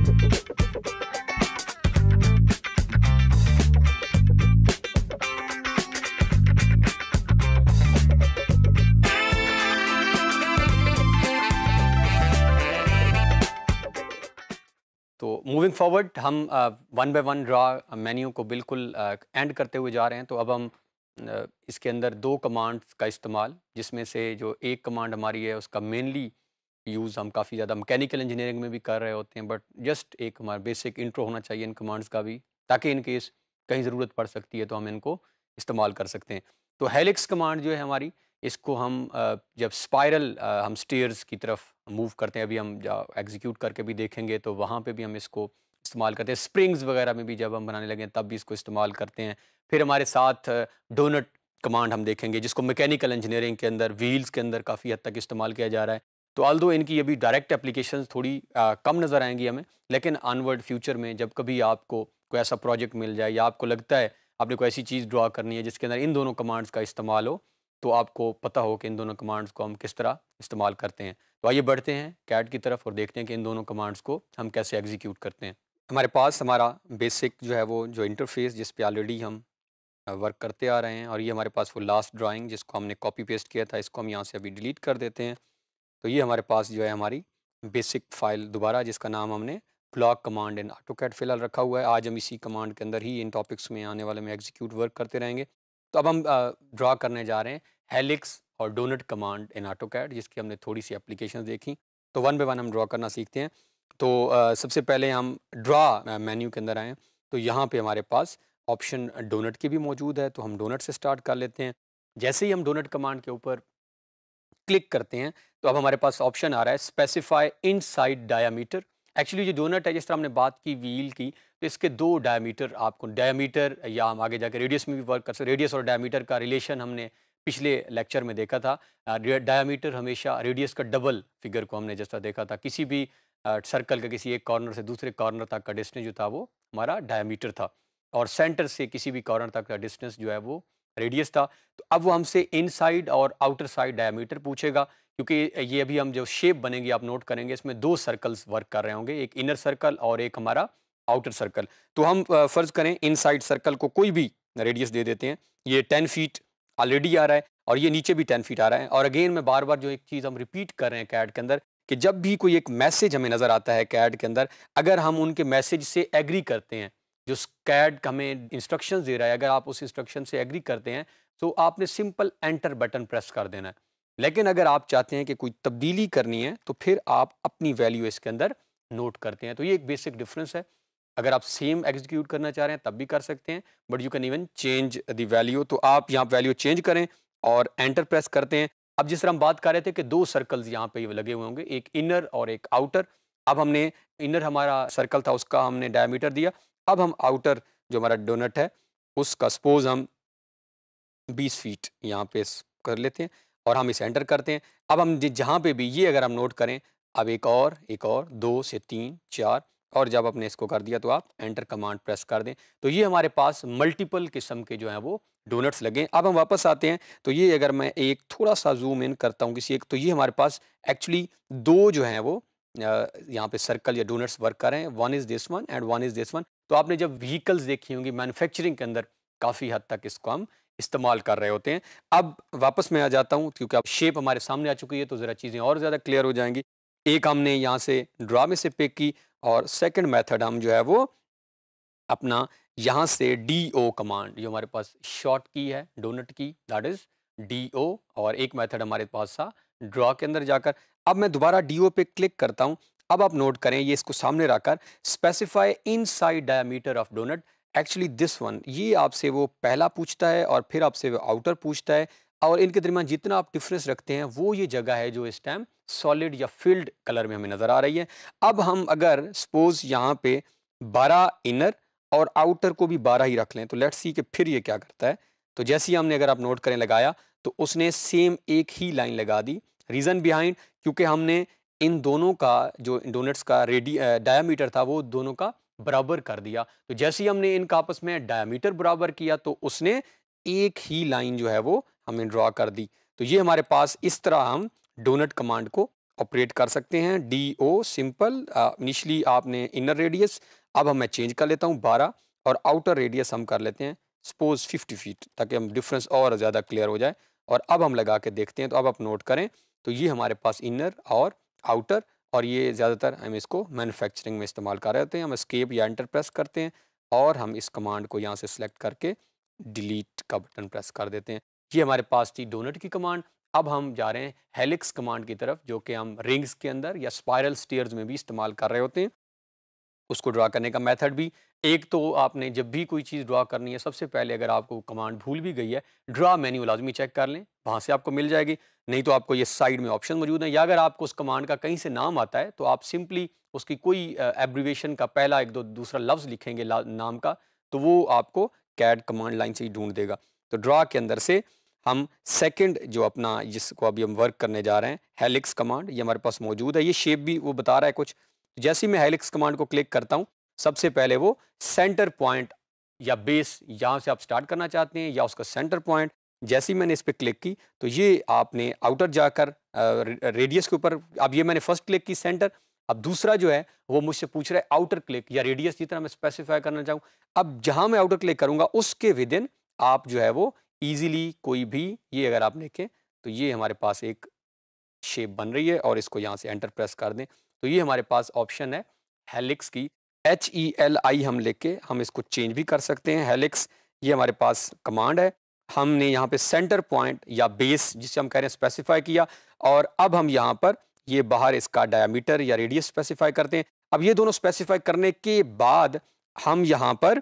तो moving forward हम one by one draw menu को बिल्कुल एंड uh, करते हुए जा रहे हैं तो अब हम uh, इसके अंदर दो कमांड्स का इस्तेमाल जिसमें से जो एक कमांड हमारी है उसका मेनली यूज़ हम काफ़ी ज़्यादा मैकेनिकल इंजीनियरिंग में भी कर रहे होते हैं बट जस्ट एक हमारा बेसिक इंट्रो होना चाहिए इन कमांड्स का भी ताकि इन केस कहीं ज़रूरत पड़ सकती है तो हम इनको इस्तेमाल कर सकते हैं तो हेलिक्स कमांड जो है हमारी इसको हम जब स्पायरल हम स्टेयर्स की तरफ मूव करते हैं अभी हम एग्जीक्यूट करके भी देखेंगे तो वहाँ पे भी हम इसको इस्तेमाल करते हैं स्प्रिंग्स वगैरह में भी जब हम बनाने लगे तब भी इसको इस्तेमाल करते हैं फिर हमारे साथ डोनट कमांड हम देखेंगे जिसको मैकेनिकल इंजीनियरिंग के अंदर व्हील्स के अंदर काफ़ी हद तक इस्तेमाल किया जा रहा है तो आल दो इनकी अभी डायरेक्ट एप्लीकेशन थोड़ी आ, कम नज़र आएंगी हमें लेकिन आनवर्ड फ्यूचर में जब कभी आपको कोई ऐसा प्रोजेक्ट मिल जाए या आपको लगता है आपने कोई ऐसी चीज़ ड्रा करनी है जिसके अंदर इन दोनों कमांड्स का इस्तेमाल हो तो आपको पता हो कि इन दोनों कमांड्स को हम किस तरह इस्तेमाल करते हैं तो आइए बढ़ते हैं कैट की तरफ और देखते हैं कि इन दोनों कमांड्स को हम कैसे एग्जीक्यूट करते हैं हमारे पास हमारा बेसिक जो है वो जो इंटरफेस जिस पे ऑलरेडी हम वर्क करते आ रहे हैं और ये हमारे पास वो लास्ट ड्राइंग जिसको हमने कॉपी पेस्ट किया था इसको हम यहाँ से अभी डिलीट कर देते हैं तो ये हमारे पास जो है हमारी बेसिक फाइल दोबारा जिसका नाम हमने block command and AutoCAD फिलहाल रखा हुआ है आज हम इसी कमांड के अंदर ही इन टॉपिक्स में आने वाले में एग्जीक्यूट वर्क करते रहेंगे तो अब हम ड्रा करने जा रहे हैं हेलिक्स और donut command in AutoCAD जिसकी हमने थोड़ी सी एप्लीकेशन देखी तो वन बाई वन हम ड्रा करना सीखते हैं तो आ, सबसे पहले हम ड्रा मेन्यू के अंदर आएँ तो यहाँ पर हमारे पास ऑप्शन डोनट की भी मौजूद है तो हम डोनट से स्टार्ट कर लेते हैं जैसे ही हम डोनट कमांड के ऊपर क्लिक करते हैं तो अब हमारे पास ऑप्शन आ रहा है specify inside diameter actually जो डोनट है जिस तरह हमने बात की व्हील की तो इसके दो डायामीटर आपको डायामीटर या हम आगे जाकर रेडियस में भी वर्क कर सकते रेडियस और डायामीटर का रिलेशन हमने पिछले लेक्चर में देखा था डायामीटर हमेशा रेडियस का डबल फिगर को हमने जैसा देखा था किसी भी सर्कल का किसी एक कॉर्नर से दूसरे कॉर्नर तक का डिस्टेंस जो था वो हमारा डायामीटर था और सेंटर से किसी भी कॉर्नर तक का डिस्टेंस जो है वो रेडियस था तो अब वो हमसे इनसाइड और आउटर साइड डायमीटर पूछेगा क्योंकि ये अभी हम जो शेप बनेंगे आप नोट करेंगे इसमें दो सर्कल्स वर्क कर रहे होंगे एक इनर सर्कल और एक हमारा आउटर सर्कल तो हम फर्ज करें इनसाइड सर्कल को कोई भी रेडियस दे देते हैं ये टेन फीट ऑलरेडी आ रहा है और ये नीचे भी टेन फीट आ रहा है और अगेन मैं बार बार जो एक चीज़ हम रिपीट कर रहे हैं कैड के अंदर कि जब भी कोई एक मैसेज हमें नज़र आता है कैड के अंदर अगर हम उनके मैसेज से एग्री करते हैं जो स्कैड हमें इंस्ट्रक्शंस दे रहा है अगर आप उस इंस्ट्रक्शन से एग्री करते हैं तो आपने सिंपल एंटर बटन प्रेस कर देना है लेकिन अगर आप चाहते हैं कि कोई तब्दीली करनी है तो फिर आप अपनी वैल्यू इसके अंदर नोट करते हैं तो ये एक बेसिक डिफरेंस है अगर आप सेम एग्जीक्यूट करना चाह रहे हैं तब भी कर सकते हैं but you can even change the value तो आप यहाँ वैल्यू चेंज करें और एंटर प्रेस करते हैं अब जिस तरह हम बात कर रहे थे कि दो सर्कल्स यहाँ पे लगे हुए होंगे एक इनर और एक आउटर अब हमने इनर हमारा सर्कल था उसका हमने डायमीटर दिया अब हम आउटर जो हमारा डोनट है उसका सपोज हम 20 फीट यहाँ पे कर लेते हैं और हम इसे एंटर करते हैं अब हम जहाँ पे भी ये अगर हम नोट करें अब एक और एक और दो से तीन चार और जब आपने इसको कर दिया तो आप एंटर कमांड प्रेस कर दें तो ये हमारे पास मल्टीपल किस्म के जो हैं वो डोनट्स लगे अब हम वापस आते हैं तो ये अगर मैं एक थोड़ा सा जूम इन करता हूँ किसी एक तो ये हमारे पास एक्चुअली दो जो हैं वो यहाँ पे सर्कल या डोनट्स वर्क कर रहे हैं one is this one and one is this one तो आपने जब व्हीकल्स देखी होंगी मैन्युफैक्चरिंग के अंदर काफ़ी हद तक इसको हम इस्तेमाल कर रहे होते हैं अब वापस मैं आ जाता हूँ क्योंकि अब शेप हमारे सामने आ चुकी है तो ज़रा चीज़ें और ज़्यादा क्लियर हो जाएंगी एक हमने यहाँ से ड्रा में से पिक की और सेकेंड मैथड हम जो है वो अपना यहाँ से डी ओ कमांड जो हमारे पास शॉर्ट की है डोनट की दैट इज़ डी ओ और एक मेथड हमारे पास था ड्रॉ के अंदर जाकर अब मैं दोबारा डी ओ पे क्लिक करता हूँ अब आप नोट करें ये इसको सामने रखकर specify inside diameter of donut actually this one ये आपसे वो पहला पूछता है और फिर आपसे वो आउटर पूछता है और इनके दरमियान जितना आप डिफरेंस रखते हैं वो ये जगह है जो इस टाइम सॉलिड या फील्ड कलर में हमें नज़र आ रही है अब हम अगर सपोज यहाँ पे 12 इनर और आउटर को भी 12 ही रख लें तो लेट्स सी कि फिर ये क्या करता है तो जैसे ही हमने अगर आप नोट करें लगाया तो उसने सेम एक ही लाइन लगा दी रीज़न बिहाइंड क्योंकि हमने इन दोनों का जो डोनट्स का रेडी डायामीटर था वो दोनों का बराबर कर दिया तो जैसे ही हमने इनका आपस में डायामीटर बराबर किया तो उसने एक ही लाइन जो है वो हमें ड्रॉ कर दी तो ये हमारे पास इस तरह हम डोनट कमांड को ऑपरेट कर सकते हैं डी ओ सिंपल इनिशली आपने इनर रेडियस अब हम मैं चेंज कर लेता हूँ बारह और आउटर रेडियस हम कर लेते हैं सपोज फिफ्टी फीट ताकि हम डिफरेंस और ज़्यादा क्लियर हो जाए और अब हम लगा के देखते हैं तो अब आप नोट करें तो ये हमारे पास इनर और आउटर और ये ज़्यादातर हम इसको मैन्युफैक्चरिंग में इस्तेमाल कर रहे होते हैं हम स्केप या एंटर प्रेस करते हैं और हम इस कमांड को यहाँ से सिलेक्ट करके डिलीट का बटन प्रेस कर देते हैं ये हमारे पास थी डोनट की कमांड अब हम जा रहे हैं हेलिक्स कमांड की तरफ जो कि हम रिंग्स के अंदर या स्पायरल स्टेयर्स में भी इस्तेमाल कर रहे होते हैं उसको ड्रा करने का मेथड भी एक तो आपने जब भी कोई चीज़ ड्रा करनी है सबसे पहले अगर आपको कमांड भूल भी गई है ड्रा मैन्यू लाजमी चेक कर लें वहाँ से आपको मिल जाएगी नहीं तो आपको ये साइड में ऑप्शन मौजूद है या अगर आपको उस कमांड का कहीं से नाम आता है तो आप सिंपली उसकी कोई एब्रीवेशन का पहला एक दो दूसरा लफ्ज़ लिखेंगे नाम का तो वो आपको कैड कमांड लाइन से ही ढूंढ देगा तो ड्रा के अंदर से हम सेकंड जो अपना जिसको अभी हम वर्क करने जा रहे हैं हेलिक्स कमांड ये हमारे पास मौजूद है ये शेप भी वो बता रहा है कुछ जैसे ही मैं हेलिक्स कमांड को क्लिक करता हूँ सबसे पहले वो सेंटर पॉइंट या बेस यहाँ से आप स्टार्ट करना चाहते हैं या उसका सेंटर पॉइंट जैसे ही मैंने इस पर क्लिक की तो ये आपने आउटर जाकर रेडियस के ऊपर अब ये मैंने फर्स्ट क्लिक की सेंटर अब दूसरा जो है वो मुझसे पूछ रहा है आउटर क्लिक या रेडियस जितना मैं स्पेसिफाई करना चाहूँ अब जहाँ मैं आउटर क्लिक करूँगा उसके विद इन आप जो है वो ईजिली कोई भी ये अगर आप देखें तो ये हमारे पास एक शेप बन रही है और इसको यहाँ से एंटर प्रेस कर दें तो ये हमारे पास ऑप्शन है हेलिक्स की एच ई एल आई हम लेके हम इसको चेंज भी कर सकते हैं हेलिक्स ये हमारे पास कमांड है हमने यहाँ पे सेंटर पॉइंट या बेस जिसे हम कह रहे हैं स्पेसिफाई किया और अब हम यहाँ पर ये बाहर इसका डायमीटर या रेडियस स्पेसिफाई करते हैं अब ये दोनों स्पेसिफाई करने के बाद हम यहाँ पर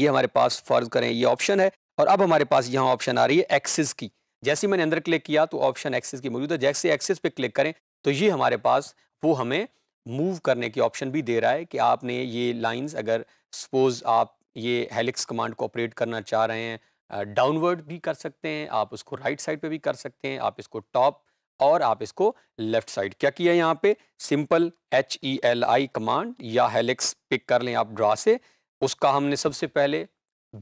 ये हमारे पास फर्ज करें ये ऑप्शन है और अब हमारे पास यहाँ ऑप्शन आ रही है एक्सिस की जैसे मैंने अंदर क्लिक किया तो ऑप्शन एक्सिस की मौजूद है जैसे एक्सिस पे क्लिक करें तो ये हमारे पास वो हमें मूव करने की ऑप्शन भी दे रहा है कि आपने ये लाइंस अगर सपोज़ आप ये हेलिक्स कमांड को ऑपरेट करना चाह रहे हैं डाउनवर्ड भी कर सकते हैं आप उसको राइट साइड पे भी कर सकते हैं आप इसको टॉप और आप इसको लेफ्ट साइड क्या किया यहाँ पे simple H E L I command या हेलिक्स पिक कर लें आप ड्रा से उसका हमने सबसे पहले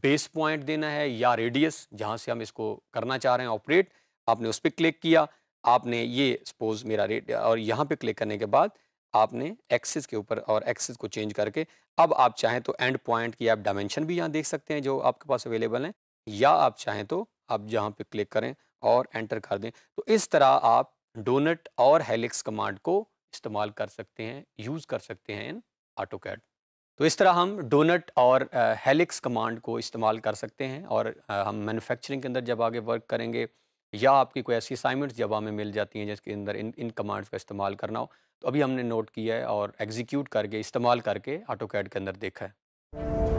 बेस पॉइंट देना है या रेडियस जहाँ से हम इसको करना चाह रहे हैं ऑपरेट आपने उस पर क्लिक किया आपने ये सपोज मेरा रेट और यहाँ पे क्लिक करने के बाद आपने एक्सिस के ऊपर और एक्सिस को चेंज करके अब आप चाहें तो एंड पॉइंट की आप डायमेंशन भी यहाँ देख सकते हैं जो आपके पास अवेलेबल हैं या आप चाहें तो आप जहाँ पे क्लिक करें और एंटर कर दें तो इस तरह आप डोनट और हेलिक्स कमांड को इस्तेमाल कर सकते हैं यूज़ कर सकते हैं इन ऑटो कैड तो इस तरह हम डोनट और हेलिक्स कमांड को इस्तेमाल कर सकते हैं और हम मैन्युफैक्चरिंग के अंदर जब आगे वर्क करेंगे या आपकी कोई ऐसी असाइनमेंट्स जब हमें मिल जाती हैं जिसके अंदर इन इन कमांड्स का इस्तेमाल करना हो तो अभी हमने नोट किया है और एग्जीक्यूट करके इस्तेमाल करके ऑटो कैड के अंदर देखा है